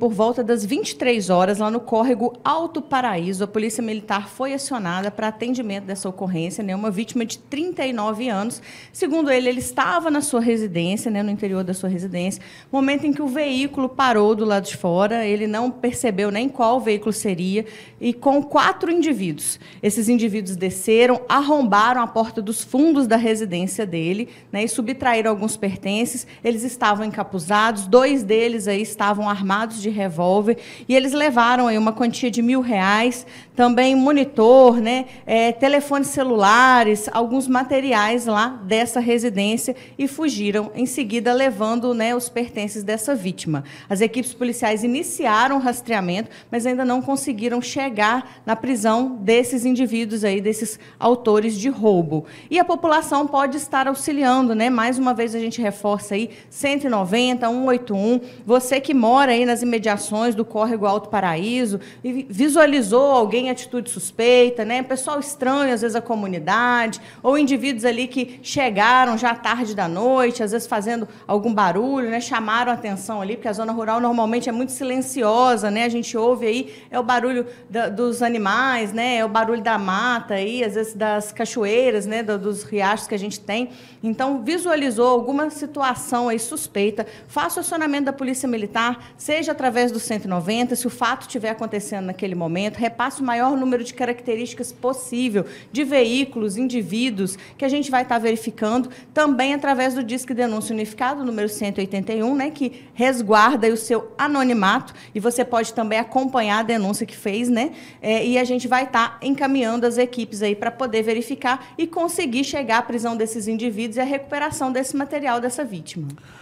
Por volta das 23 horas, lá no córrego Alto Paraíso, a Polícia Militar foi acionada para atendimento dessa ocorrência, né? Uma vítima de 39 anos. Segundo ele, ele estava na sua residência, né, no interior da sua residência, momento em que o veículo parou do lado de fora, ele não percebeu nem qual veículo seria, e com quatro indivíduos. Esses indivíduos desceram, arrombaram a porta dos fundos da residência dele né, e subtraíram alguns pertences. Eles estavam encapuzados, dois deles aí estavam armados de de revólver. E eles levaram aí uma quantia de mil reais, também monitor, né, é, telefones celulares, alguns materiais lá dessa residência e fugiram, em seguida levando né, os pertences dessa vítima. As equipes policiais iniciaram o rastreamento, mas ainda não conseguiram chegar na prisão desses indivíduos aí, desses autores de roubo. E a população pode estar auxiliando, né? Mais uma vez a gente reforça aí 190, 181. Você que mora aí nas imediações mediações do Córrego Alto Paraíso e visualizou alguém em atitude suspeita, né? Pessoal estranho, às vezes, à comunidade, ou indivíduos ali que chegaram já tarde da noite, às vezes fazendo algum barulho, né? Chamaram atenção ali, porque a zona rural normalmente é muito silenciosa, né? A gente ouve aí, é o barulho da, dos animais, né? É o barulho da mata aí, às vezes das cachoeiras, né? dos riachos que a gente tem. Então, visualizou alguma situação aí suspeita, faça o acionamento da Polícia Militar, seja através através do 190, se o fato estiver acontecendo naquele momento, repasse o maior número de características possível de veículos, indivíduos, que a gente vai estar tá verificando também através do Disque Denúncia Unificado, número 181, né, que resguarda o seu anonimato e você pode também acompanhar a denúncia que fez, né? É, e a gente vai estar tá encaminhando as equipes aí para poder verificar e conseguir chegar à prisão desses indivíduos e a recuperação desse material dessa vítima.